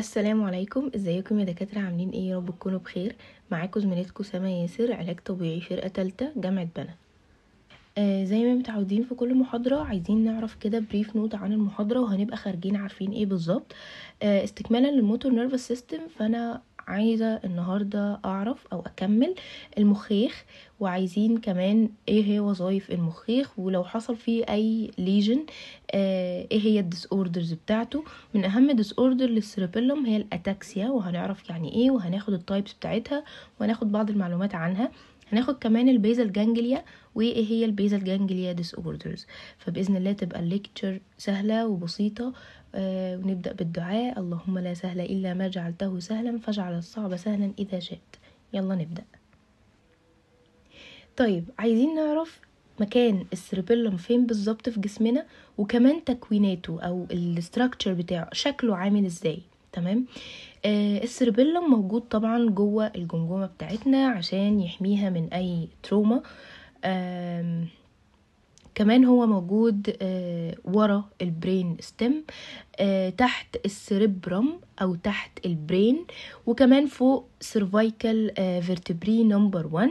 السلام عليكم ازيكم يا دكاتره عاملين ايه يا رب تكونوا بخير معاكم زميلتكم سما ياسر علاج طبيعي فرقه ثالثه جامعه بنا آه زي ما متعودين في كل محاضره عايزين نعرف كده بريف نوت عن المحاضره وهنبقى خارجين عارفين ايه بالظبط آه استكمالا للموتور نيرفس سيستم فانا عايزة النهاردة أعرف أو أكمل المخيخ وعايزين كمان إيه هي وظائف المخيخ ولو حصل فيه أي ليجن آه، إيه هي الديس أوردرز بتاعته من أهم ديس أوردر للسيربيلوم هي الأتاكسيا وهنعرف يعني إيه وهناخد التايبس بتاعتها وهناخد بعض المعلومات عنها هناخد كمان البيزل جانجليا وايه هي البيزل جانجليا ديس اوردرز فباذن الله تبقى الليكتشر سهله وبسيطه آه، ونبدأ بالدعاء اللهم لا سهل إلا ما جعلته سهلا فاجعل الصعب سهلا إذا شئت يلا نبدأ طيب عايزين نعرف مكان السربيلوم فين بالظبط في جسمنا وكمان تكويناته او الاستراكشر بتاعه شكله عامل ازاي تمام آه السيربيلم موجود طبعا جوه الجمجمه بتاعتنا عشان يحميها من اي تروما آه كمان هو موجود آه، ورا البرين ستيم آه، تحت السريبرم او تحت البرين وكمان فوق سيرفايكال فيرتبري نمبر 1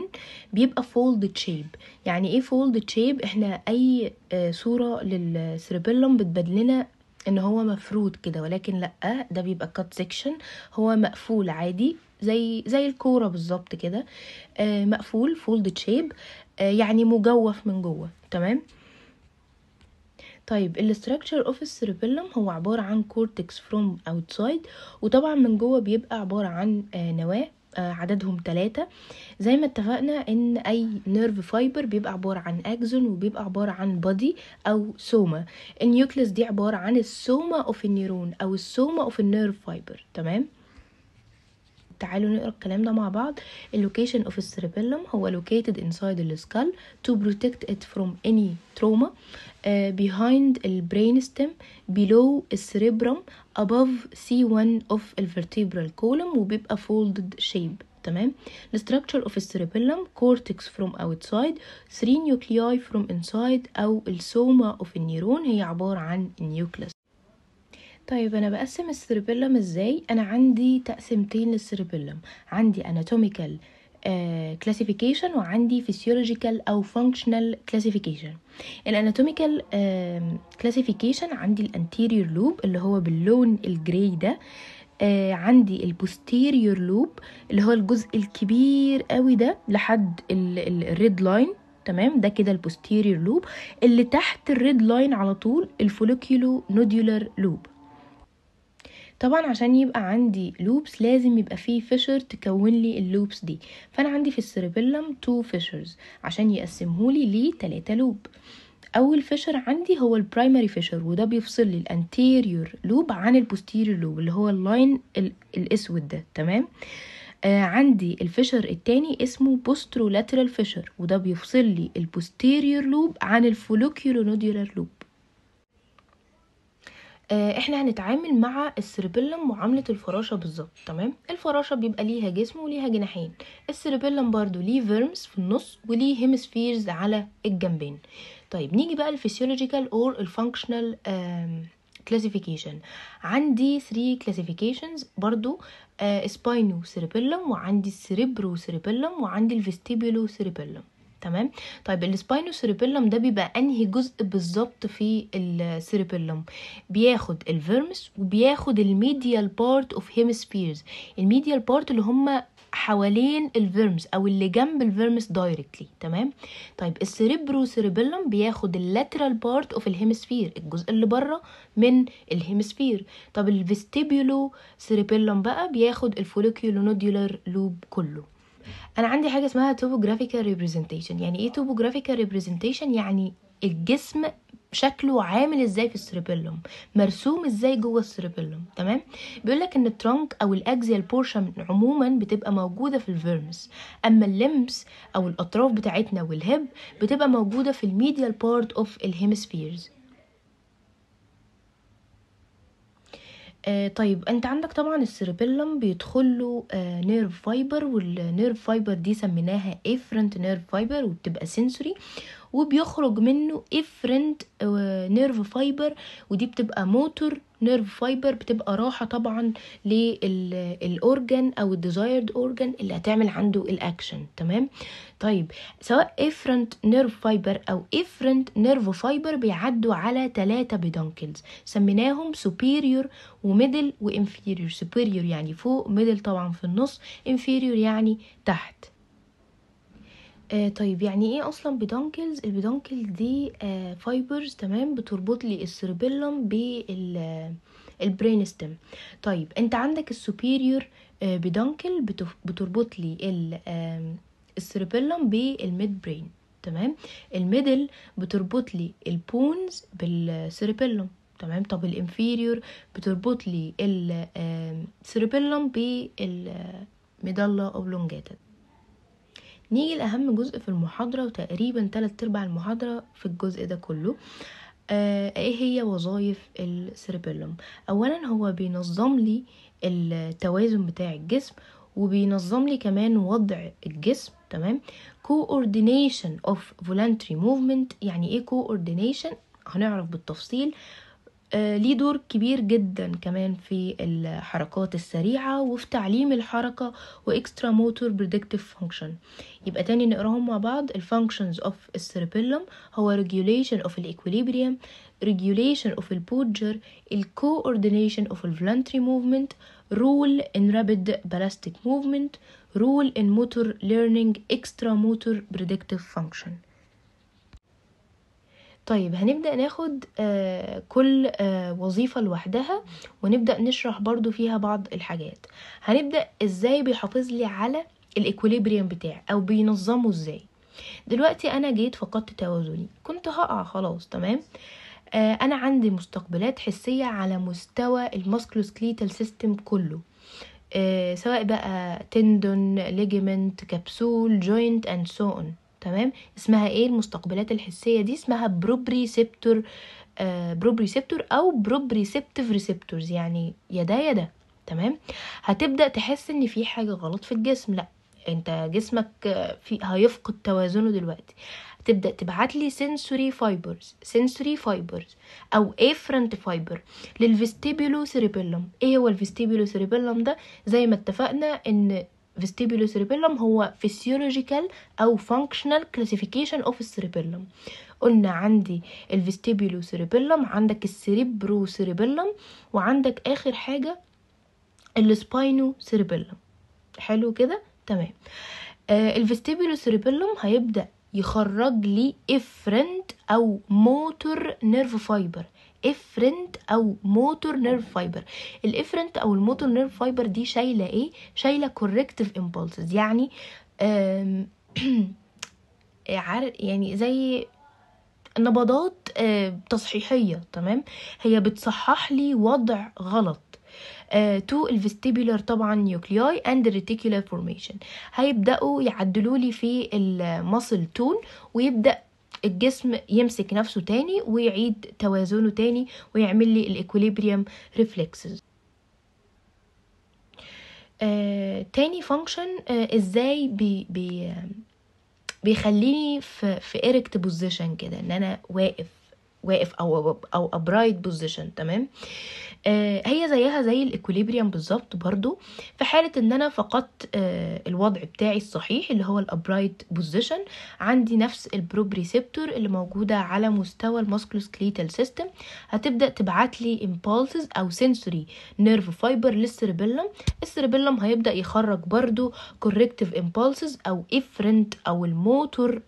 بيبقى فولد شيب يعني ايه فولد شيب احنا اي آه، صوره للسريبلم بتبدلنا ان هو مفرود كده ولكن لا ده بيبقى كات سيكشن هو مقفول عادي زي زي الكوره بالظبط كده مقفول فولد شيب يعني مجوف من جوه تمام طيب الاستراكشر اوف cerebellum هو عبارة عن كورتكس فروم اوتسايد وطبعا من جوه بيبقى عبارة عن آه، نواة آه، عددهم ثلاثة زي ما اتفقنا ان اي نيرف فايبر بيبقى عبارة عن اكزون وبيبقى عبارة عن بادي او سوما النيوكلس دي عبارة عن السوما اوف النيرون او السوما اوف النيرف فايبر تمام تعالوا نقرا الكلام ده مع بعض اللوكيشن اوف السيربيلم هو located inside the skull to protect it from any trauma uh, behind the brainstem below the cerebrum above C1 of the vertebral column وبيبقى folded shape تمام the structure of cerebellum cortex from outside three nuclei from inside او السوما of النيرون هي عبارة عن النيوكلس طيب انا بقسم السيربيلم ازاي انا عندي تقسيمتين للسيربيلم عندي اناتوميكال آه، كلاسيفيكيشن وعندي فيسيولوجيكال او فانكشنال كلاسيفيكيشن الاناتوميكال كلاسيفيكيشن عندي الانتيريور لوب اللي هو باللون الجري ده آه عندي البوستيريور لوب اللي هو الجزء الكبير قوي ده لحد الريد لاين تمام ده كده البوستيريور لوب اللي تحت الريد لاين على طول الفولوكيولو نوديولر لوب طبعا عشان يبقى عندي لوبس لازم يبقى فيه فيشر تكون لي اللوبس دي فانا عندي في السيربيلم تو فيشرز عشان يقسمهولي لتلاتة لوب اول فيشر عندي هو البرايمري فيشر وده بيفصل لي الانتيريور لوب عن البوستيريور لوب اللي هو اللاين الاسود ده تمام آه عندي الفيشر التاني اسمه بوسترولاترال فيشر وده بيفصل لي البوستيريور لوب عن الفولوكيولو نوديولار لوب آه، احنا هنتعامل مع السربلم معامله الفراشه بالظبط تمام الفراشه بيبقى ليها جسم وليها جناحين السربلم برضو ليه فيرمز في النص وليه هيمسفيرز على الجنبين طيب نيجي بقى الفسيولوجيكال اور الفانكشنال كلاسيفيكيشن عندي 3 كلاسيفيكيشنز برضو سباينو آه، سيربيلم وعندي السيريبرو سيربيلم وعندي الفيستيبيولو سيربيلم تمام طيب السباينو سيربيلم ده بيبقى انهي جزء بالظبط في السيربيلم بياخد الفيرمس وبياخد الميديال بارت اوف هيمسفيرز الميديال بارت اللي هم حوالين الفيرمس او اللي جنب الفيرمس دايركتلي تمام طيب السيريبرو سيريبيلم بياخد اللاترال بارت اوف الهيمسفير الجزء اللي بره من الهيمسفير طب الفيستيبيولو سيريبيلم بقى بياخد الفوليكيولو لوب كله انا عندي حاجه اسمها توبوجرافيكال ريبريزنتيشن يعني ايه توبوجرافيكال ريبريزنتيشن يعني الجسم شكله عامل ازاي في السيربيلوم مرسوم ازاي جوه السيربيلوم تمام بيقول لك ان الترنك او الاكزيال بورشن عموما بتبقى موجوده في الفيرمس اما اللمس او الاطراف بتاعتنا والهب بتبقى موجوده في الميديال بارت اوف الهيمسفيرز آه طيب انت عندك طبعا السيربيلم بيدخل له آه نيرف فايبر والنيرف فايبر دي سميناها افرنت نيرف فايبر وبتبقى سنسوري وبيخرج منه افرنت نيرف فايبر ودي بتبقى موتور نيرف فايبر بتبقى راحة طبعا للأورجن أو الديزايرد أورجن اللي هتعمل عنده الأكشن تمام طيب سواء افرنت نيرف فايبر أو افرنت نيرف فايبر بيعدوا على ثلاثة بيدانكلز سميناهم سوبيريور وميدل وانفيريور سوبيريور يعني فوق ميدل طبعا في النص انفيريور يعني تحت آه طيب يعني ايه اصلا بدونكلز البدونكل دي آه فايبرز تمام بتربط لي السيربيلم بال آه، البرين ستيم طيب انت عندك السوبيريور آه بدونكل بتربط لي ال بالميد برين تمام الميدل بتربط لي البونز بالسيربيلم تمام طب الانفيريور بتربط لي السيربيلم بالميدالا آه، اوبلونجاتا نيجي لأهم جزء في المحاضرة وتقريبا تلات أرباع المحاضرة في الجزء ده كله آه ايه هي وظايف السيربيلوم اولا هو بينظم لي التوازن بتاع الجسم وبينظم لي كمان وضع الجسم تمام coordination of voluntary movement يعني ايه coordination هنعرف بالتفصيل ليه دور كبير جدا كمان في الحركات السريعة وفي تعليم الحركة و extra motor predictive function يبقى تاني نقراهم مع بعض ال functions of السيربيلم هو regulation of equilibrium regulation of البودجر coordination of voluntary movement role in rapid ballistic movement role in motor learning extra motor predictive function طيب هنبدأ ناخد آه، كل آه، وظيفة لوحدها ونبدأ نشرح برضو فيها بعض الحاجات هنبدأ ازاي بيحافظ لي على الاكوليبريم بتاعي او بينظمه ازاي دلوقتي انا جيت فقدت توازني كنت هقع خلاص تمام آه، انا عندي مستقبلات حسية على مستوى الماسكلوسكليتال سيستم كله سواء بقى تندون ليجمنت كبسول جوينت اند سو اون تمام اسمها ايه المستقبلات الحسيه دي اسمها بروبريسبتور آه بروبريسبتور او بروبريسبتيف ريسبتورز يعني يا ده يا ده تمام هتبدا تحس ان في حاجه غلط في الجسم لا انت جسمك آه، في هيفقد توازنه دلوقتي تبدا تبعت لي سنسوري فايبرز سنسوري فايبرز او افرنت فايبر للفيستيبيولو سيريبيلوم ايه هو الفيستيبيولو سيريبيلوم ده زي ما اتفقنا ان فيستيبيولو سيريبيلوم هو فيسيولوجيكال أو فانكشنال كلاسيفيكيشن اوف السيريبيلوم قلنا عندي الفيستيبيولو سيريبيلوم عندك السيريبرو سيريبيلوم وعندك آخر حاجة السباينو سيريبيلوم حلو كده تمام آه الفيستيبيولو سيريبيلوم هيبدأ يخرج لي افرنت او موتور نيرف فايبر افرنت او موتور نيرف فايبر الافرنت او الموتور نيرف فايبر دي شايله ايه شايله كوركتيف امبولسز يعني يعني زي نبضات آه، تصحيحيه تمام هي بتصحح لي وضع غلط تو آه، الفيستيبولار طبعا نيوكلياي اند ريتيكولار فورميشن هيبداوا يعدلوا لي في المسل تون ويبدا الجسم يمسك نفسه تاني ويعيد توازنه تاني ويعمل لي الاكوليبريم ريفلكسز آه، تاني فانكشن آه، ازاي بي بي بيخليني في في اريكت بوزيشن كده ان انا واقف واقف او او ابرايت بوزيشن تمام آه، هي زيها زي الاكوليبريم بالظبط برضو في حاله ان انا فقدت آه، الوضع بتاعي الصحيح اللي هو الابرايت بوزيشن عندي نفس البروبريسبتور اللي موجوده على مستوى الماسكلوسكليتال سيستم هتبدا تبعت لي امبولسز او سنسوري نيرف فايبر للسيربيلم السيربيلم هيبدا يخرج برضو كوركتيف امبولسز او افرنت او الموتور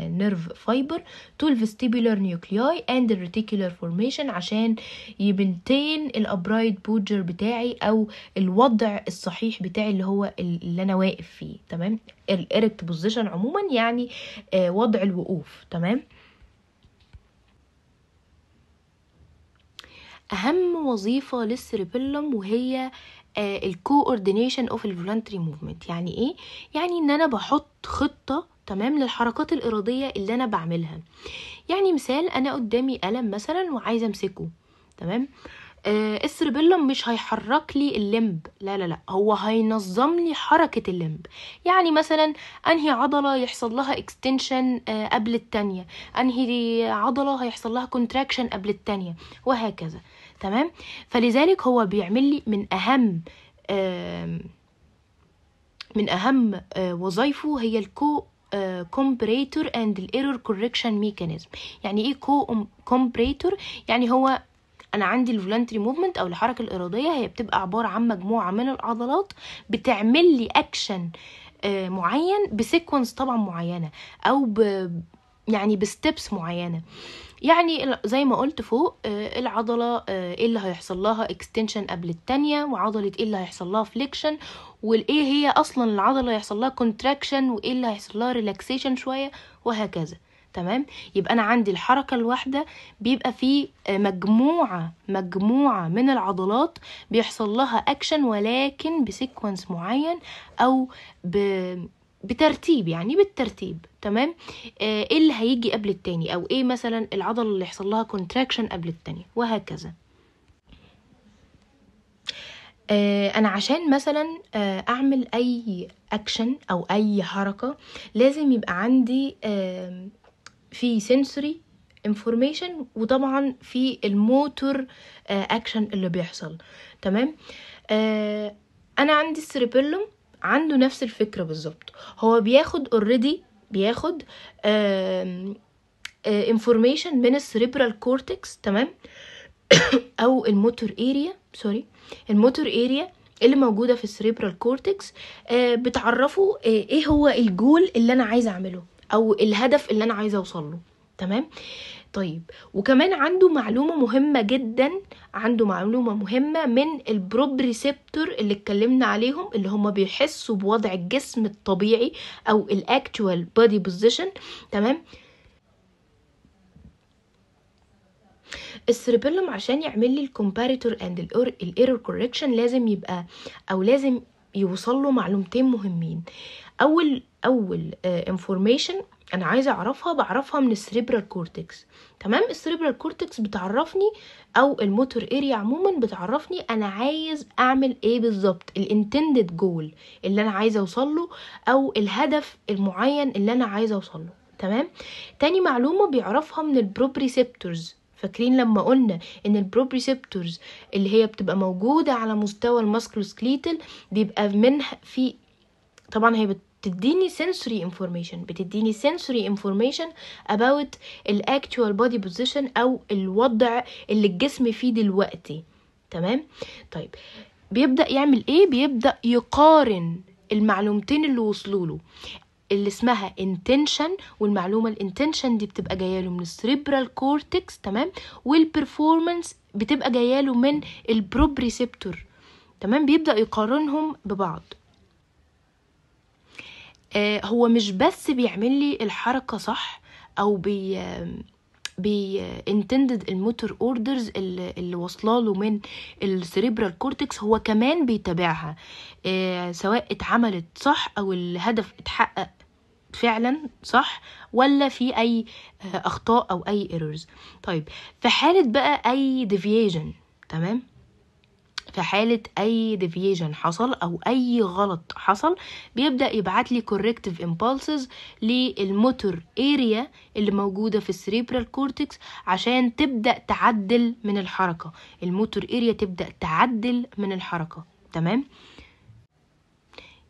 نيرف فايبر تو الفيستيبولار نيوكلياي and the reticular formation عشان يبنتين الابرايد بودجر بتاعي او الوضع الصحيح بتاعي اللي هو اللي انا واقف فيه تمام الاركت بوزيشن عموما يعني آه، وضع الوقوف تمام اهم وظيفه للسيربيلم وهي الكوردينيشن اوف الفولنتري موفمنت يعني ايه يعني ان انا بحط خطه تمام للحركات الإرادية اللي أنا بعملها يعني مثال أنا قدامي قلم مثلا وعايزة أمسكه تمام آه السربيلم مش هيحرك لي اللمب لا لا لا هو هينظم لي حركة اللمب يعني مثلا انهي عضلة يحصل لها اكستنشن آه قبل التانية انهي عضلة هيحصل لها كونتراكشن قبل التانية وهكذا تمام فلذلك هو بيعمل لي من اهم آه من اهم آه، وظايفه هي الكو كومبريتور اند الايرور كوركشن ميكانيزم يعني ايه كو كومبريتور um, يعني هو انا عندي الفولنتري موفمنت او الحركه الاراديه هي بتبقى عباره عن مجموعه من العضلات بتعمل لي اكشن آه، معين بسيكونس طبعا معينه او ب يعني بستبس معينه يعني زي ما قلت فوق آه، العضله آه، ايه اللي هيحصل لها اكستنشن قبل التانية وعضله ايه اللي هيحصل لها فليكشن والايه هي اصلا العضله اللي هيحصل لها كونتراكشن وايه اللي هيحصل لها ريلاكسيشن شويه وهكذا تمام يبقى انا عندي الحركه الواحده بيبقى في آه، مجموعه مجموعه من العضلات بيحصل لها اكشن ولكن بسيكونس معين او ب... بترتيب يعني بالترتيب تمام آه، ايه اللي هيجي قبل التاني او ايه مثلا العضله اللي يحصل لها كونتراكشن قبل التانية وهكذا آه، انا عشان مثلا آه، اعمل اي اكشن او اي حركه لازم يبقى عندي في سنسوري انفورميشن وطبعا في الموتور اكشن آه، اللي بيحصل تمام انا عندي السيربيلوم عنده نفس الفكره بالظبط هو بياخد اوريدي بياخد انفورميشن من السريبرال كورتكس تمام آه او الموتور اريا سوري الموتور اريا اللي موجوده في السريبرال آه، كورتكس بتعرفه آه، ايه هو الجول اللي انا عايزه اعمله او الهدف اللي انا عايزه اوصل له تمام طيب وكمان عنده معلومة مهمة جدا عنده معلومة مهمة من البروبريسبتور اللي اتكلمنا عليهم اللي هم بيحسوا بوضع الجسم الطبيعي او الاكتوال بودي بوزيشن تمام السربلم عشان يعمل لي الكومباريتور اند الايرور كوركشن لازم يبقى او لازم يوصل له معلومتين مهمين اول اول انفورميشن آه، uh, انا عايزه اعرفها بعرفها من السريبرال كورتكس تمام السريبرال كورتكس بتعرفني او الموتور اريا عموما بتعرفني انا عايز اعمل ايه بالظبط الانتندد جول اللي انا عايزه اوصل له او الهدف المعين اللي انا عايزه اوصل له تمام تاني معلومه بيعرفها من البروبريسبتورز فاكرين لما قلنا ان البروبريسبتورز اللي هي بتبقى موجودة على مستوى الماسكلوسكليتل بيبقى منها في طبعا هي بت بتديني sensory information بتديني sensory information about ال actual body position او الوضع اللي الجسم فيه دلوقتي تمام طيب بيبدا يعمل ايه بيبدا يقارن المعلومتين اللي وصلوا له اللي اسمها intention والمعلومه intention دي بتبقى جايه له من السريبرال كورتكس تمام والبرفورمانس بتبقى جايه له من البروبريسبتور تمام بيبدا يقارنهم ببعض آه هو مش بس بيعمل لي الحركه صح او بي آه، بينتندد آه، الموتور اوردرز اللي واصله له من السريبرال كورتكس هو كمان بيتابعها آه، سواء اتعملت صح او الهدف اتحقق فعلا صح ولا في اي آه، اخطاء او اي ايرورز طيب في حاله بقى اي ديفيجن تمام في حالة أي ديفيجن حصل أو أي غلط حصل بيبدأ يبعت لي corrective impulses للموتور اريا اللي موجودة في السريبرال كورتكس عشان تبدأ تعدل من الحركة الموتور اريا تبدأ تعدل من الحركة تمام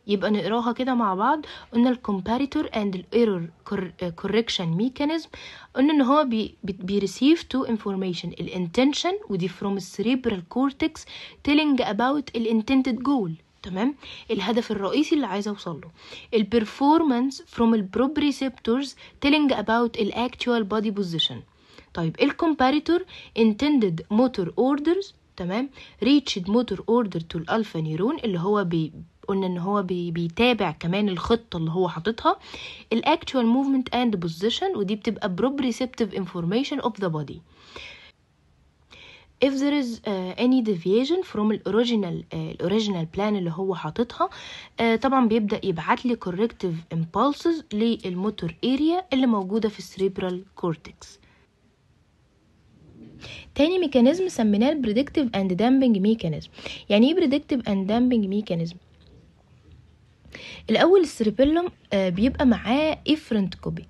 يبقى نقراها كده مع بعض قلنا الكومباريتور اند الايرور كوركشن ميكانيزم قلنا ان هو بي ريسيف تو انفورميشن الانتنشن ودي فروم السريبرال كورتكس تيلينج اباوت الانتنتد جول تمام الهدف الرئيسي اللي عايزه اوصل له البرفورمانس فروم البروبريسبتورز تيلينج اباوت الاكتوال بودي بوزيشن طيب الكومباريتور intended موتور اوردرز تمام ريتشد موتور اوردر تو الالفا نيرون اللي هو بي قلنا ان هو بي بيتابع كمان الخطه اللي هو حاططها الاكتوال موفمنت اند بوزيشن ودي بتبقى proprioceptive information of the body if there is uh, any deviation from the uh, original plan اللي هو حاططها uh, طبعا بيبدا يبعت لي corrective impulses للموتور اريا اللي موجوده في السريبرال كورتكس تاني ميكانيزم سميناه predictive and damping mechanism يعني ايه predictive and damping mechanism الاول السيربيلوم آه، بيبقى معاه افرنت كوبي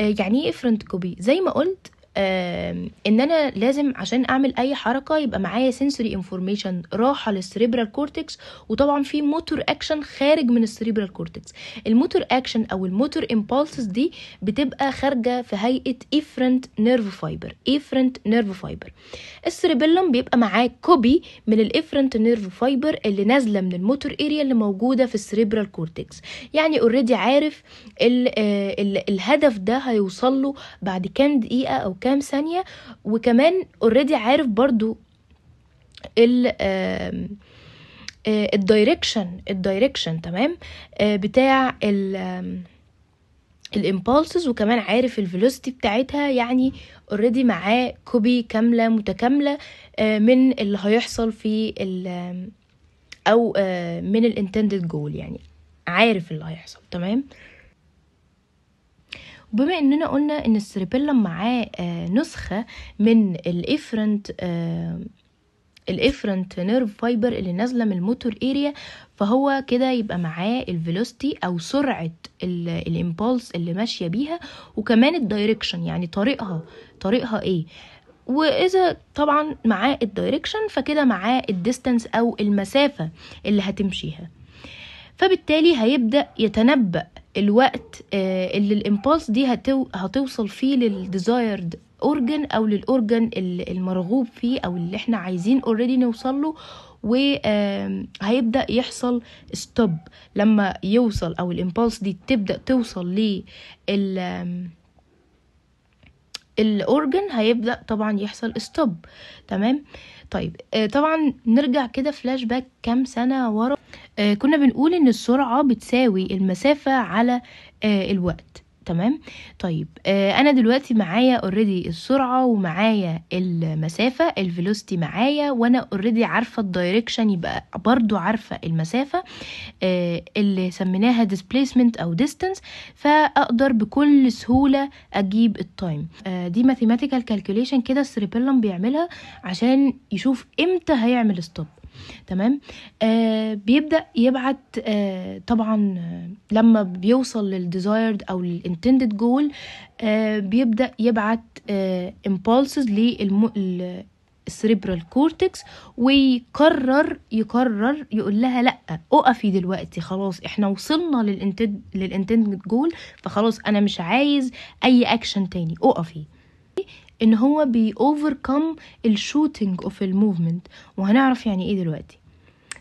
آه، يعني ايه افرنت كوبي زي ما قلت ان انا لازم عشان اعمل اي حركه يبقى معايا سنسوري انفورميشن راحه للسريبرال كورتكس وطبعا في موتور اكشن خارج من السريبرال كورتكس الموتور اكشن او الموتور امبالسز دي بتبقى خارجه في هيئه افرنت نيرف فايبر افرنت نيرف فايبر السريبيلم بيبقى معاه كوبي من الافرنت نيرف فايبر اللي نازله من الموتور اريا اللي موجوده في السريبرال كورتكس يعني اوريدي عارف ال آه، ال الهدف ده هيوصل له بعد كام دقيقه او كام ثانيه وكمان اوريدي عارف برضو ال الدايركشن آه، الدايركشن تمام آه، بتاع ال الامبولسز وكمان عارف الفيلوسيتي بتاعتها يعني اوريدي معاه كوبي كامله متكامله آه، من اللي هيحصل في ال او من الانتندد جول يعني عارف اللي هيحصل تمام بما اننا قلنا ان السيربيلم معاه آه، نسخه من الافرنت آه، الافرنت نيرف فايبر اللي نازله من الموتور اريا فهو كده يبقى معاه الفيلوستي او سرعه الامبولس اللي ماشيه بيها وكمان الدايركشن يعني طريقها طريقها ايه واذا طبعا معاه الدايركشن فكده معاه الديستانس او المسافه اللي هتمشيها فبالتالي هيبدا يتنبأ الوقت آه، اللي الامبولس دي هتو هتوصل فيه للديزايرد اورجن او للاورجن المرغوب فيه او اللي احنا عايزين اوريدي نوصل له وهيبدا يحصل ستوب لما يوصل او الامبولس دي تبدا توصل لل الاورجن هيبدا طبعا يحصل ستوب تمام آه طيب آه، طبعا نرجع كده فلاش باك كام سنة ورا آه، كنا بنقول ان السرعة بتساوي المسافة على آه، الوقت تمام طيب آه، انا دلوقتي معايا اوريدي السرعه ومعايا المسافه الفيلوسيتي معايا وانا اوريدي عارفه الدايركشن يبقى برضو عارفه المسافه آه، اللي سميناها displacement او distance فاقدر بكل سهوله اجيب التايم آه، دي ماثيماتيكال كالكوليشن كده السريبيلم بيعملها عشان يشوف امتى هيعمل ستوب تمام آه بيبدا يبعت آه طبعا آه، لما بيوصل للديزايرد او للانتندد جول آه بيبدا يبعت امبولسز آه للم... السريبرال كورتكس ويقرر يقرر يقول لها لا اقفي دلوقتي خلاص احنا وصلنا للانتند جول فخلاص انا مش عايز اي اكشن تاني اقفي ان هو بي overcome الشوتينج اوف الموفمنت وهنعرف يعني ايه دلوقتي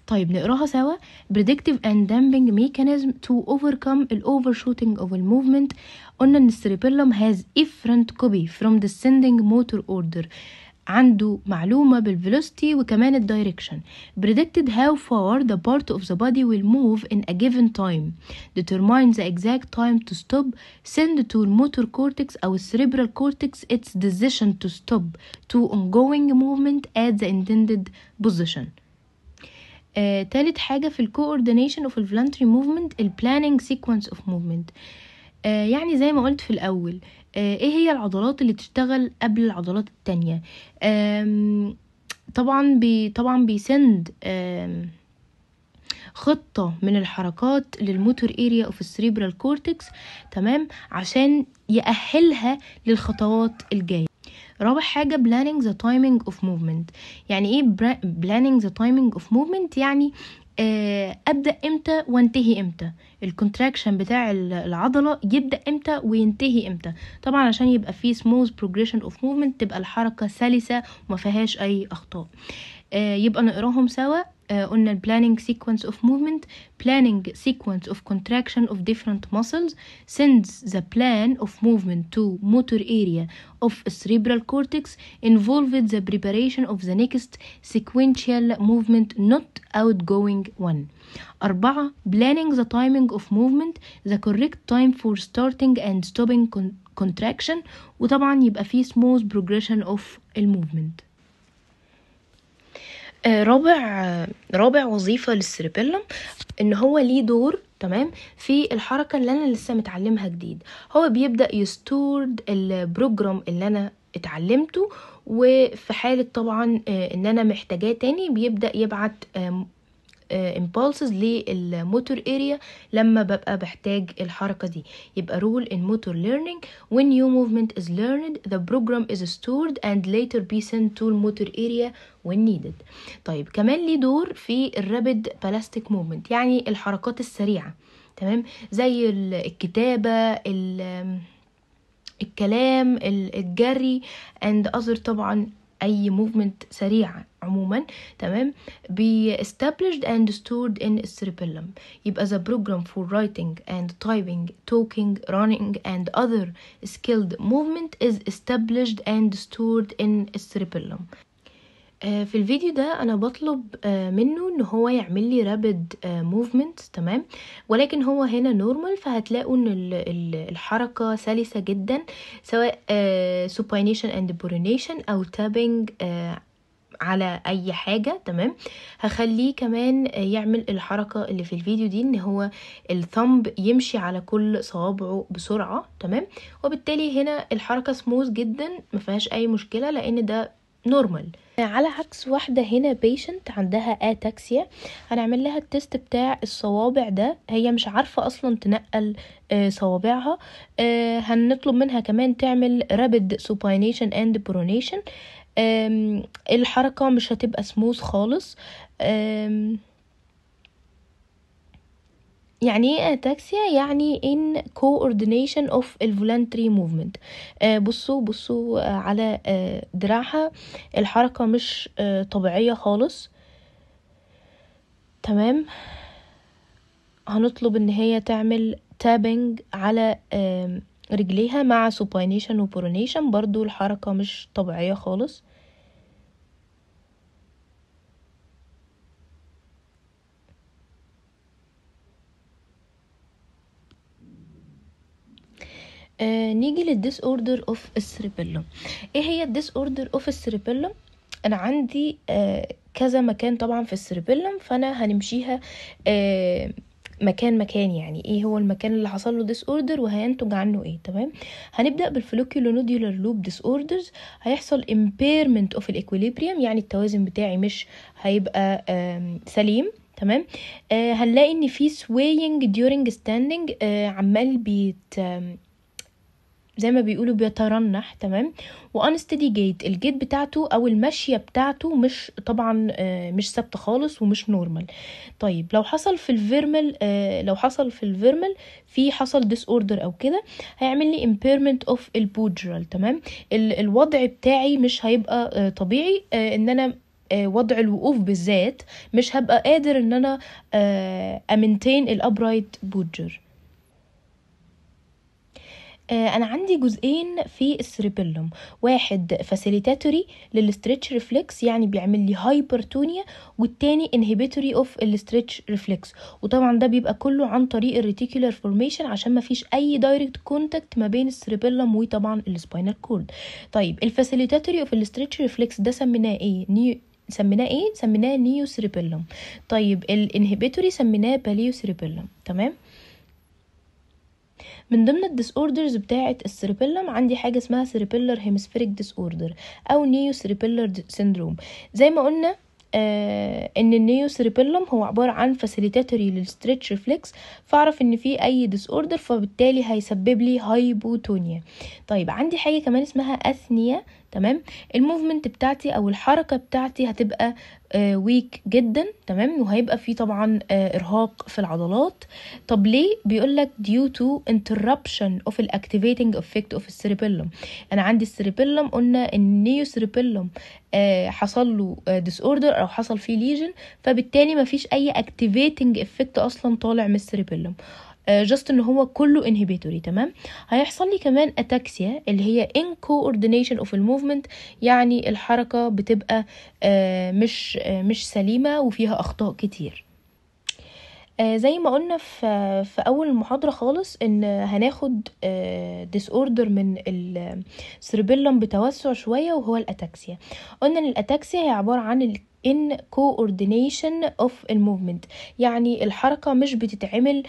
طيب نقراها سوا predictive and damping mechanism to overcome the overshooting of a movement قلنا ان السيربيلم has different copy from descending motor order عنده معلومة بالفيلوسيتي وكمان الدايركشن predicted how far the part of the body will move in a given time determine the exact time to stop send to motor cortex أو cerebral cortex its decision to stop to ongoing movement at the intended position آه، تالت حاجة في coordination of voluntary movement sequence of movement آه, يعني زي ما قلت في الأول آه، ايه هي العضلات اللي تشتغل قبل العضلات التانية طبعا بي طبعا بيسند خطة من الحركات للموتور اريا اوف السريبرال كورتكس تمام عشان يأهلها للخطوات الجاية رابع حاجة planning the timing of movement يعني ايه planning the timing of movement يعني آه، ابدا امتى وانتهي امتى الكونتراكشن بتاع العضله يبدا امتى وينتهي امتى طبعا عشان يبقى في سموث بروجريشن اوف موفمنت تبقى الحركه سلسه وما فيهاش اي اخطاء آه، يبقى نقراهم سوا قلنا uh, planning sequence of movement planning sequence of contraction of different muscles sends the plan of movement to motor area of cerebral cortex involved the preparation of the next sequential movement not outgoing one أربعة planning the timing of movement the correct time for starting and stopping contraction وطبعا يبقى فيه smooth progression of الموفمنت آه، رابع آه، رابع وظيفه للسيربيلم ان هو ليه دور تمام في الحركه اللي انا لسه متعلمها جديد هو بيبدا يستورد البروجرام اللي انا اتعلمته وفي حاله طبعا آه، ان انا محتاجاه تاني بيبدا يبعت امبولسز للموتور اريا لما ببقى بحتاج الحركه دي يبقى رول in motor learning when new movement is learned the program is stored and later be sent to motor area when needed طيب كمان ليه دور في الرابد بلاستيك موفمنت يعني الحركات السريعه تمام زي الكتابه الكلام الجري and other طبعا اي موفمنت سريعه عموما تمام بي established and stored in cerebellum يبقى the program for writing and typing talking running and other skilled movement is established and stored in cerebellum آه، في الفيديو ده انا بطلب آه، منه ان هو يعمل لي رابد آه، موفمنت تمام ولكن هو هنا نورمال فهتلاقوا ان الحركه سلسه جدا سواء سوباينيشن اند بورينيشن او تابنج على اي حاجه تمام هخليه كمان يعمل الحركه اللي في الفيديو دي ان هو الثمب يمشي على كل صوابعه بسرعه تمام وبالتالي هنا الحركه سموز جدا ما فيهاش اي مشكله لان ده نورمال على عكس واحدة هنا بيشنت عندها اتاكسيا هنعمل لها التست بتاع الصوابع ده هي مش عارفة اصلا تنقل آه، صوابعها آه، هنطلب منها كمان تعمل رابد سوباينيشن اند برونيشن الحركة مش هتبقى سموث خالص يعني ايه اتاكسيا يعني ان coordination of الvoluntary movement آه، بصوا بصوا آه، على آه، دراعها الحركة مش طبيعية خالص تمام هنطلب ان هي تعمل تابنج على رجليها مع supination وبرونيشن برضو الحركة مش طبيعية خالص آه، نيجي للديس اوردر اوف السريبيلوم ايه هي الديس اوردر اوف السريبيلوم انا عندي آه، كذا مكان طبعا في السيربيلوم فانا هنمشيها آه، مكان مكان يعني ايه هو المكان اللي حصل له ديس اوردر وهينتج عنه ايه تمام هنبدا بالفلوكيولو نوديولار لوب ديس اوردرز هيحصل امبيرمنت اوف الايكوليبريم يعني التوازن بتاعي مش هيبقى سليم تمام هنلاقي ان في سوينج ديورنج ستاندنج عمال بيت زي ما بيقولوا بيترنح تمام وانستدي جيت الجيت بتاعته او المشيه بتاعته مش طبعا آه، مش ثابته خالص ومش نورمال طيب لو حصل في الفيرمل آه، لو حصل في الفيرمل في حصل ديس اوردر او كده هيعمل لي امبيرمنت اوف البودرال تمام الوضع بتاعي مش هيبقى آه، طبيعي ان انا وضع الوقوف بالذات مش هبقى قادر ان انا امنتين الابرايت بودجر آه، انا عندي جزئين في السيربيلوم واحد فاسيليتاتوري للاسترتش ريفلكس يعني بيعمل لي هايبرتونيا والتاني انهبيتوري اوف الاسترتش ريفلكس وطبعا ده بيبقى كله عن طريق الريتيكولار فورميشن عشان ما فيش اي دايركت كونتاكت ما بين السيربيلوم وطبعا السباينال كورد طيب الفاسيليتاتوري اوف الاسترتش ريفلكس ده سميناه ايه نيو سميناه ايه سميناه نيو سيربيلوم طيب الانهبيتوري سميناه باليو سيربيلوم تمام من ضمن الديس اوردرز بتاعه السيربيلم عندي حاجه اسمها سيربيلر هيمسفيريك ديس اوردر او نيو سيربيلر سيندروم زي ما قلنا آه ان النيو سيربيلم هو عباره عن فاسيليتاتوري للستريتش ريفلكس فاعرف ان في اي ديس اوردر فبالتالي هيسبب لي هايبوتونيا طيب عندي حاجه كمان اسمها اثنيا تمام الموفمنت بتاعتي او الحركه بتاعتي هتبقى ويك آه، جدا تمام وهيبقى فيه طبعا آه، ارهاق في العضلات طب ليه بيقولك due to interruption of اوف activating effect of cerebellum انا عندي السيربيلم قلنا النيو سيربيلم آه، حصل له ديس اوردر او حصل فيه ليجن فبالتالي مفيش اي activating effect اصلا طالع من السيربيلم جاست آه، ان هو كله انهبيتوري تمام هيحصل لي كمان اتاكسيا اللي هي ان كوردينيشن اوف الموفمنت يعني الحركه بتبقى آه، مش آه، مش سليمه وفيها اخطاء كتير آه، زي ما قلنا في, في اول المحاضره خالص ان هناخد ديس آه، اوردر من السيربيلم بتوسع شويه وهو الاتاكسيا قلنا ان الاتاكسيا هي عباره عن in coordination of الموفمنت يعني الحركه مش بتتعمل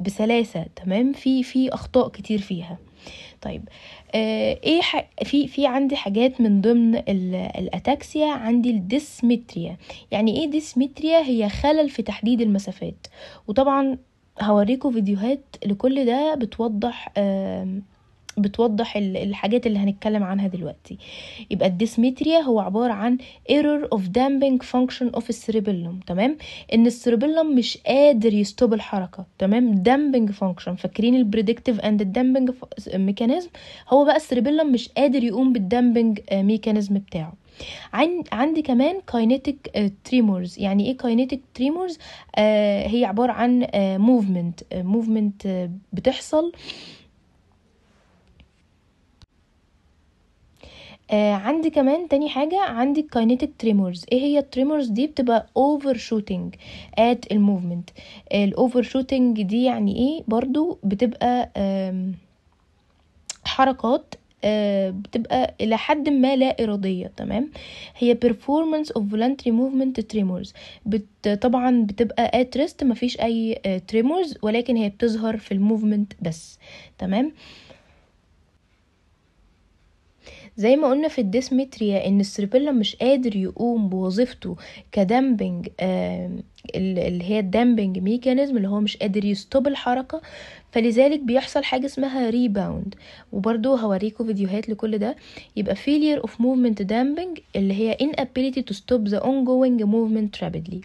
بسلاسه تمام في في اخطاء كتير فيها طيب آه، ايه في في عندي حاجات من ضمن الاتاكسيا عندي الديسمتريا يعني ايه ديسمتريا هي خلل في تحديد المسافات وطبعا هوريكم فيديوهات لكل ده بتوضح آه بتوضح الحاجات اللي هنتكلم عنها دلوقتي يبقى الديسمتريا هو عبارة عن error of damping function of السيربيلوم تمام ان السيربيلوم مش قادر يستوب الحركة تمام damping function فاكرين البريدكتيف اند الدامبنج ميكانيزم هو بقى السيربيلوم مش قادر يقوم بالدامبنج ميكانيزم بتاعه عندي كمان كاينيتك آه، تريمورز يعني ايه كاينيتك آه، تريمورز هي عباره عن موفمنت آه، موفمنت بتحصل آه آه عندي كمان تاني حاجة عندي kinetic تريمورز ايه هي التريمورز دي بتبقى اوفر شوتنج ات الموفمنت الاوفر شوتنج دي يعني ايه برضو بتبقى آه حركات آه بتبقى الى حد ما لا اراديه تمام هي performance of voluntary movement tremors بت طبعا بتبقى at rest مفيش اي آه، tremors ولكن هي بتظهر في الموفمنت بس تمام آه زي ما قلنا في الديسمتريا ان السيربيلا مش قادر يقوم بوظيفته كدامبنج اللي هي الدامبنج ميكانيزم اللي هو مش قادر يستوب الحركة فلذلك بيحصل حاجة اسمها ريباوند وبرضو هوريكم فيديوهات لكل ده يبقى failure of movement damping اللي هي inability to stop the ongoing movement rapidly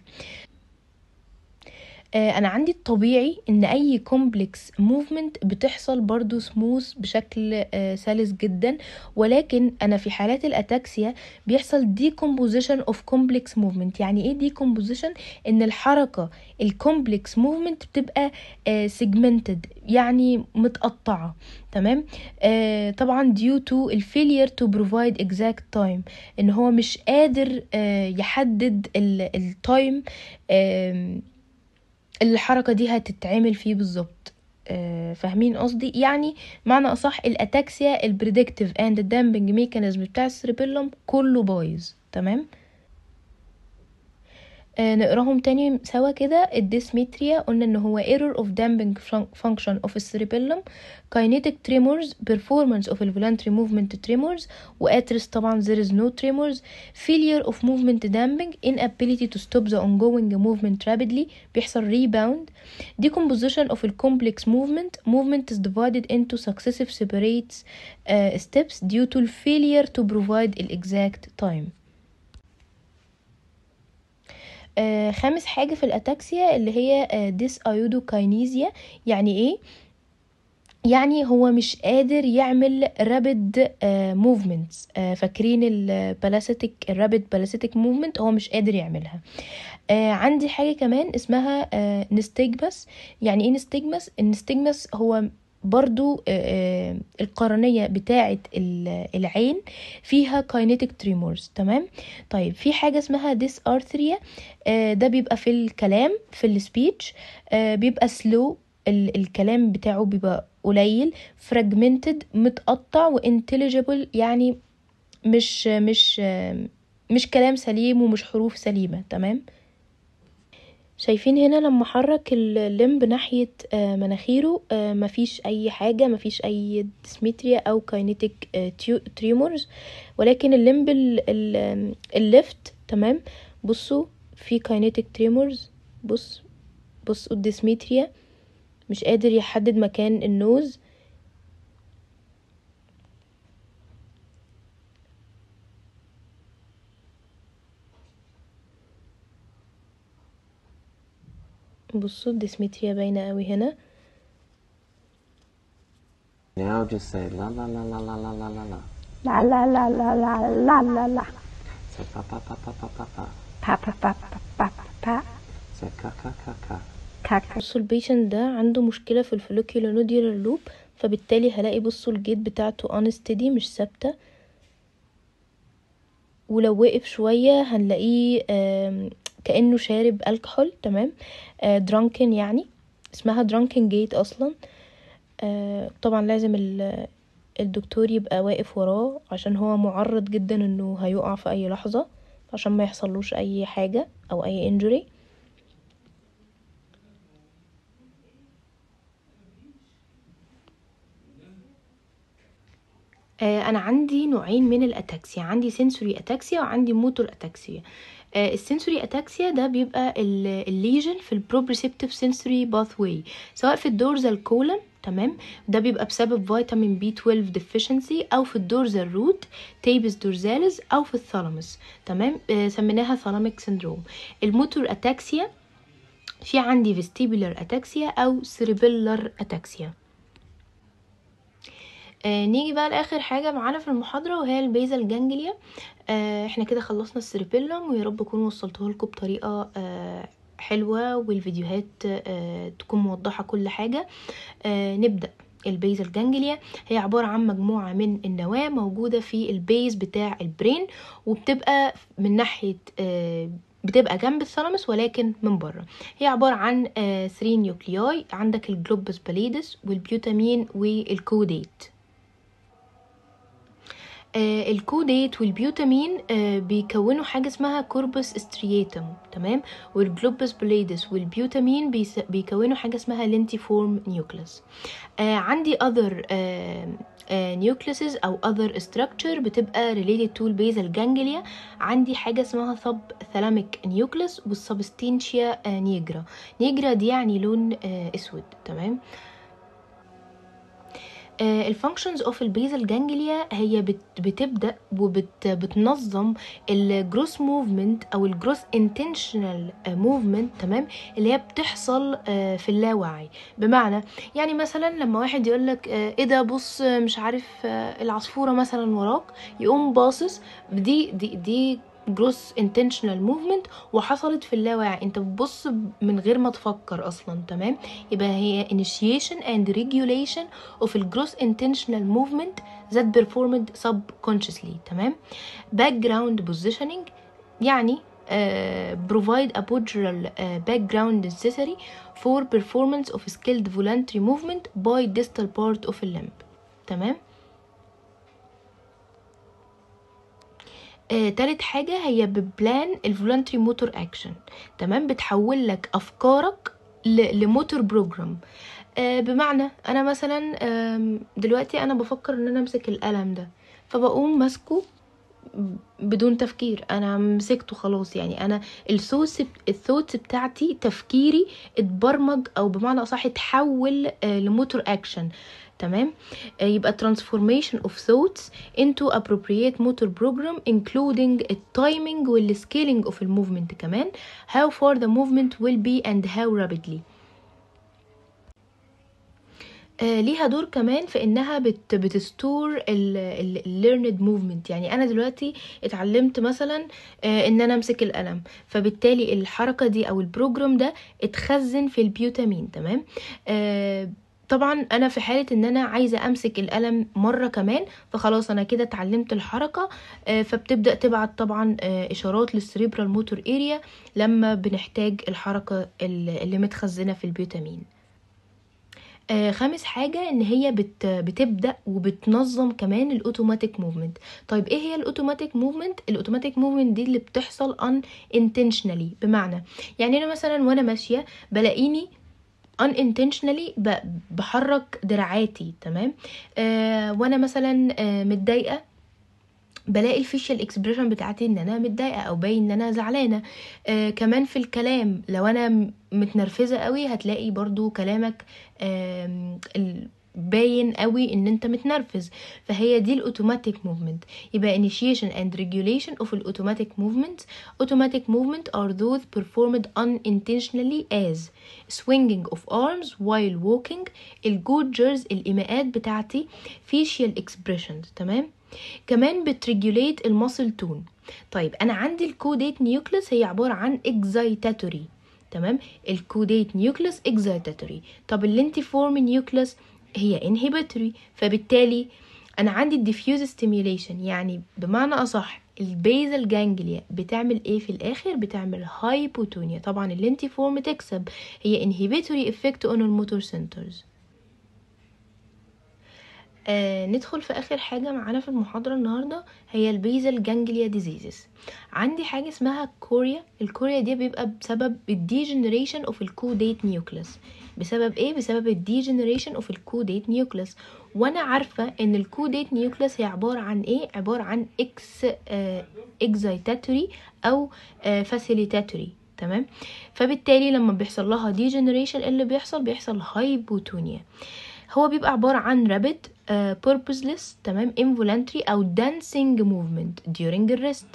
آه، انا عندي الطبيعي ان اي كومبلكس موفمنت بتحصل برضو سموث بشكل آه، سلس جدا ولكن انا في حالات الاتاكسيا بيحصل ديكومبوزيشن اوف كومبلكس موفمنت يعني ايه ديكومبوزيشن ان الحركه الكومبلكس موفمنت بتبقى سيجمنتد آه، يعني متقطعه تمام طبعا due to الفيلير to provide exact time ان هو مش قادر يحدد التايم الحركة دي هتتعمل فيه بالظبط آه، فاهمين قصدي يعني معنى اصح الاتاكسيا البريدكتيف اند الدامبنج ميكانيزم بتاع السيربيلوم كله بايظ تمام نقراهم تاني سوا كده الديسمتريا قلنا ان هو error of damping function of cerebellum kinetic tremors performance of involuntary movement tremors و واترس طبعا there is no tremors failure of movement damping inability to stop the ongoing movement rapidly بيحصل rebound decomposition of the complex movement movement is divided into successive separate uh, steps due to failure to provide the exact time آه، خامس حاجة في الأتاكسيا اللي هي ديس آه، كاينيزيا يعني إيه؟ يعني هو مش قادر يعمل رابد آه، موفمنت فاكرين البلاسيتك الرابد بلاسيتك موفمنت هو مش قادر يعملها عندي حاجة كمان اسمها نستيجمس يعني ايه نستيجمس النستيجمس هو برضو آه، آه، القرنية بتاعة العين فيها كاينيتك تريمورز تمام طيب في حاجة اسمها ديس ارثريا آه، ده بيبقى في الكلام في السبيتش بيبقى سلو الكلام بتاعه بيبقى قليل فراجمنتد متقطع وانتليجبل يعني مش مش مش كلام سليم ومش حروف سليمة تمام شايفين هنا لما حرك الليمب ناحية آه، مناخيره آه، مفيش أي حاجة مفيش أي ديسميتريا أو كاينيتك آه، تريمورز ولكن الليمب الليفت تمام بصوا في كاينيتك تريمورز بص بصوا الديسميتريا مش قادر يحدد مكان النوز بصوا الديسمتريا باينة قوي هنا Now just say la la la la la la la la la La la la la la la la la Say pa pa pa pa pa pa pa Pa pa pa pa pa pa pa Say ka ka ka ka بصوا البيشن ده عنده مشكلة في الفلوكيولونوديولار لوب فبالتالي هلاقي بصوا الجيت بتاعته انستدي مش ثابتة ولو وقف شوية هنلاقيه كانه شارب الكحول تمام درانكن آه، يعني اسمها درانكن جيت اصلا آه، طبعا لازم الدكتور يبقى واقف وراه عشان هو معرض جدا انه هيقع في اي لحظه عشان ما يحصلوش اي حاجه او اي انجري آه، انا عندي نوعين من الاتاكسيا عندي سنسوري اتاكسيا وعندي موتور اتاكسيا آه، السنسوري اتاكسيا ده بيبقى الليجن في البروبريسبتيف سنسوري باثوي سواء في الدورز الكولن تمام ده بيبقى بسبب فيتامين بي 12 ديفيشنسي او في الدورز الروت تيبس دورزاليز او في الثالاموس تمام آه سميناها ثالاميك سندروم الموتور اتاكسيا في عندي فيستيبولار اتاكسيا او سيريبيلار اتاكسيا آه، نيجي بقى لاخر حاجه معانا في المحاضره وهي البيزل جانجليا آه، احنا كده خلصنا السيربيلوم ويا رب اكون وصلته لكم بطريقه آه، حلوه والفيديوهات تكون موضحه كل حاجه نبدا البيزل جانجليا هي عبارة عن مجموعة من النواة موجودة في البيز بتاع البرين وبتبقى من ناحية بتبقى جنب الثلامس ولكن من بره هي عباره عن 3 نيوكلياي عندك الجلوبس باليدس والبيوتامين والكوديت آه الكوديت والبيوتامين آه بيكونوا حاجة اسمها كوربس استرياتم تمام والجلوبس بليدس والبيوتامين بيكونوا حاجة اسمها لينتي فورم نيوكلس آه عندي other آه نيوكليسز آه، او اذر structure بتبقى related to البيزال جانجليا عندي حاجه اسمها سب ثلاميك نيوكليس والسبستينشيا نيجرا نيجرا دي يعني لون آه، اسود تمام آه الفانكشنز اوف البيزل جانجليا هي بت بتبدا وبتنظم الجروس موفمنت او الجروس انتشنال موفمنت تمام اللي هي بتحصل آه، في اللاوعي بمعنى يعني مثلا لما واحد يقول لك آه، ايه ده بص مش عارف آه، العصفوره مثلا وراك يقوم باصص دي دي دي جروس انتشنال موفمنت وحصلت في اللاواعي انت بتبص من غير ما تفكر اصلا تمام يبقى هي initiation and regulation of الجروس intentional movement that performed subconsciously تمام background positioning يعني Uh, provide a procedural uh, background necessary for performance of skilled voluntary movement by distal part of a limb تمام آه، تالت حاجة هي ببلان الفولنتري موتور اكشن تمام بتحول لك افكارك لموتور بروجرام آه، بمعنى انا مثلا دلوقتي انا بفكر ان انا امسك القلم ده فبقوم ماسكه بدون تفكير انا مسكته خلاص يعني انا الثوتس الثوتس بتاعتي تفكيري اتبرمج او بمعنى اصح اتحول آه، لموتور اكشن تمام آه، يبقى transformation of thoughts into appropriate motor program including timing وال scaling of movement كمان how far the movement will be and how rapidly آه، ليها دور كمان في انها بت بتستور الليرند موفمنت يعني انا دلوقتي اتعلمت مثلا آه، ان انا امسك القلم فبالتالي الحركه دي او البروجرام ده اتخزن في البيوتامين تمام طبعا انا في حاله ان انا عايزه امسك القلم مره كمان فخلاص انا كده اتعلمت الحركه آه، فبتبدا تبعت طبعا آه، اشارات للسريبرال موتور اريا لما بنحتاج الحركه اللي متخزنه في البيوتامين آه، خامس حاجة ان هي بت بتبدأ وبتنظم كمان الاوتوماتيك موفمنت طيب ايه هي الاوتوماتيك موفمنت الاوتوماتيك موفمنت دي اللي بتحصل ان انتشنالي بمعنى يعني انا مثلا وانا ماشية بلاقيني unintentionally بحرك دراعاتي تمام آه وانا مثلا آه متضايقه بلاقي الفيشل اكسبريشن بتاعتي ان انا متضايقه او باين ان انا زعلانه آه كمان في الكلام لو انا متنرفزه قوي هتلاقي برضو كلامك آه باين قوي ان انت متنرفز فهي دي الاوتوماتيك موفمنت يبقى initiation and regulation of الاوتوماتيك موفمنت automatic movement are those performed unintentionally as swinging of arms while walking الجوجرز الايماءات بتاعتي facial expressions تمام كمان بتريجوليت الماسل تون طيب انا عندي الكوديت نيوكليس هي عباره عن excitatory تمام الكوديت نيوكليس excitatory طب اللينتي فورم نيوكليس هي inhibitory فبالتالي انا عندي الديفيوز stimulation يعني بمعنى اصح البيزل جانجليا بتعمل ايه في الاخر بتعمل هايبوتونيا طبعا اللينتي فورم تكسب هي انهبيتوري افكت اون الموتور سنترز آه ندخل في اخر حاجه معانا في المحاضره النهارده هي البيزل جانجليا ديزيزز عندي حاجه اسمها كوريا الكوريا دي بيبقى بسبب الديجنريشن اوف الكوديت نيوكليس بسبب ايه بسبب الديجنريشن اوف الكوديت نيوكليس وانا عارفه ان الكوديت نيوكليس هي عباره عن ايه عباره عن اكس اكزايتاتوري آه، او فاسيليتاتوري آه، تمام فبالتالي لما بيحصل لها ديجنريشن اللي بيحصل بيحصل هايبوتونيا هو بيبقى عبارة عن rapid uh, آه، purposeless تمام involuntary أو dancing movement during الريست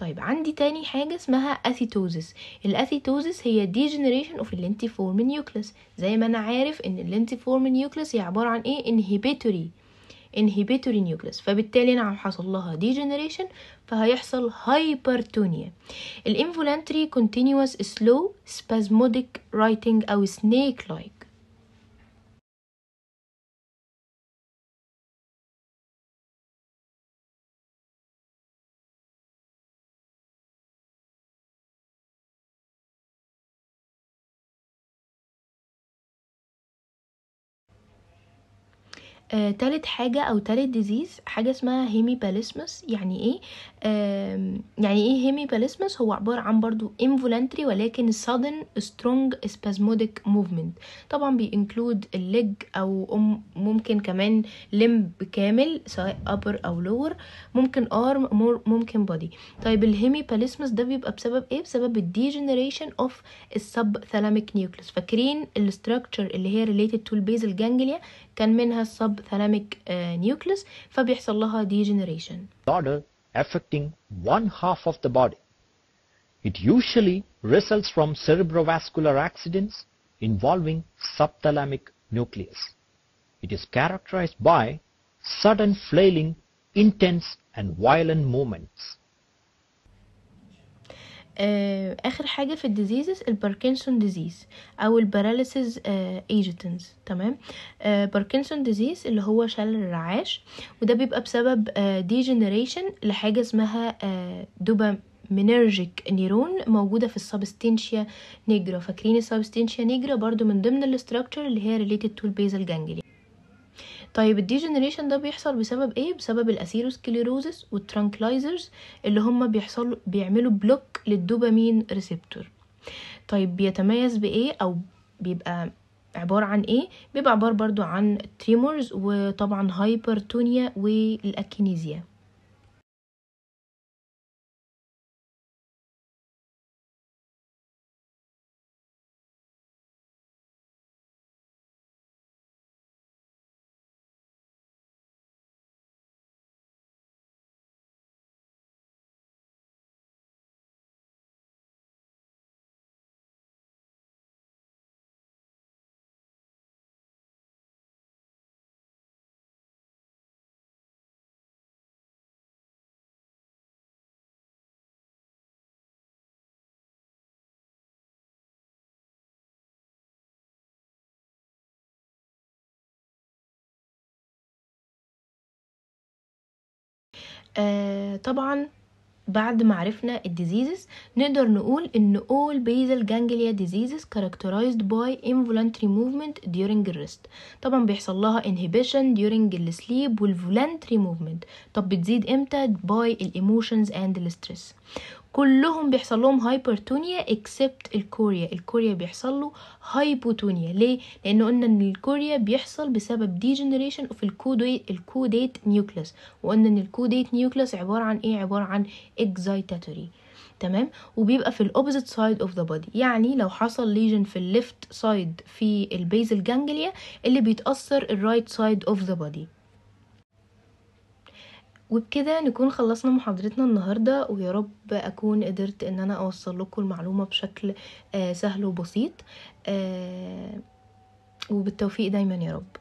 طيب عندي تاني حاجة اسمها أثيتوزيس الأثيتوزيس هي ديجنريشن اوف اللينتيفورم نيوكليس زي ما أنا عارف إن اللينتيفورم نيوكليس هي عبارة عن إيه إنهيبيتوري انهبيتوري نيوكلس فبالتالي انا نعم، حصل لها ديجنريشن فهيحصل هايبرتونيا الانفولانتري كونتينوس سلو سبازموديك رايتنج او سنيك لايك آه، تالت حاجة أو تالت ديزيز حاجة اسمها باليسمس يعني ايه يعني ايه باليسمس هو عبارة عن برضو involuntary ولكن sudden strong spasmodic movement طبعا بينكلود الليج أو ممكن كمان لمب كامل سواء upper أو lower ممكن arm ممكن body طيب باليسمس ده بيبقى بسبب ايه بسبب الديجنريشن اوف السب ثلاميك nucleus فاكرين الستراكشر اللي هي related to basal ganglia كان منها السب ثلاميك نيوكليس فبيحصل لها degeneration. Daughter affecting one half of the body. It usually results from cerebrovascular accidents involving subthalamic nucleus. It is characterized by sudden flailing, intense and violent movements. آه، اخر حاجه في الديزيزز الباركنسون ديزيز او الباراليسيز ايجنتس آه، تمام باركنسون آه، ديزيز اللي هو شلل الرعاش وده بيبقى بسبب ديجنريشن لحاجه اسمها دوبا منرجيك نيرون موجوده في السبستنشيا نيجرا فاكرين السبستنشيا نيجرا برضو من ضمن الاستراكشر اللي هي ريليتد تو البيزل جانجليا طيب الديجنريشن ده بيحصل بسبب ايه بسبب الاثيروسكليروزس والترانكلايزرز اللي هما بيحصلوا بيعملوا بلوك للدوبامين ريسبتور طيب بيتميز بايه او بيبقى عبارة عن ايه بيبقى عبارة برضو عن تريمورز وطبعا هايبرتونيا والاكينيزيا طبعا بعد ما عرفنا الديزيزز نقدر نقول ان all basal ganglia diseases characterized by involuntary movement during rest طبعا بيحصل لها inhibition during السليب والvoluntary movement طب بتزيد امتى by emotions and stress كلهم بيحصل لهم هايبرتونيا اكسبت الكوريا الكوريا بيحصل له هايبوتونيا ليه لانه قلنا ان الكوريا بيحصل بسبب ديجنريشن اوف الكوديت الكوديت نيوكليس وقلنا ان الكوديت نيوكليس عباره عن ايه عباره عن اكزايتاتوري تمام وبيبقى في الاوبوزيت سايد اوف ذا بودي يعني لو حصل ليجن في الليفت سايد في البيزل جانجليا اللي بيتاثر الرايت سايد اوف ذا بودي وبكده نكون خلصنا محاضرتنا النهاردة ويا رب أكون قدرت إن أنا أوصل لكم المعلومة بشكل آه، سهل وبسيط آه، وبالتوفيق دايما يا رب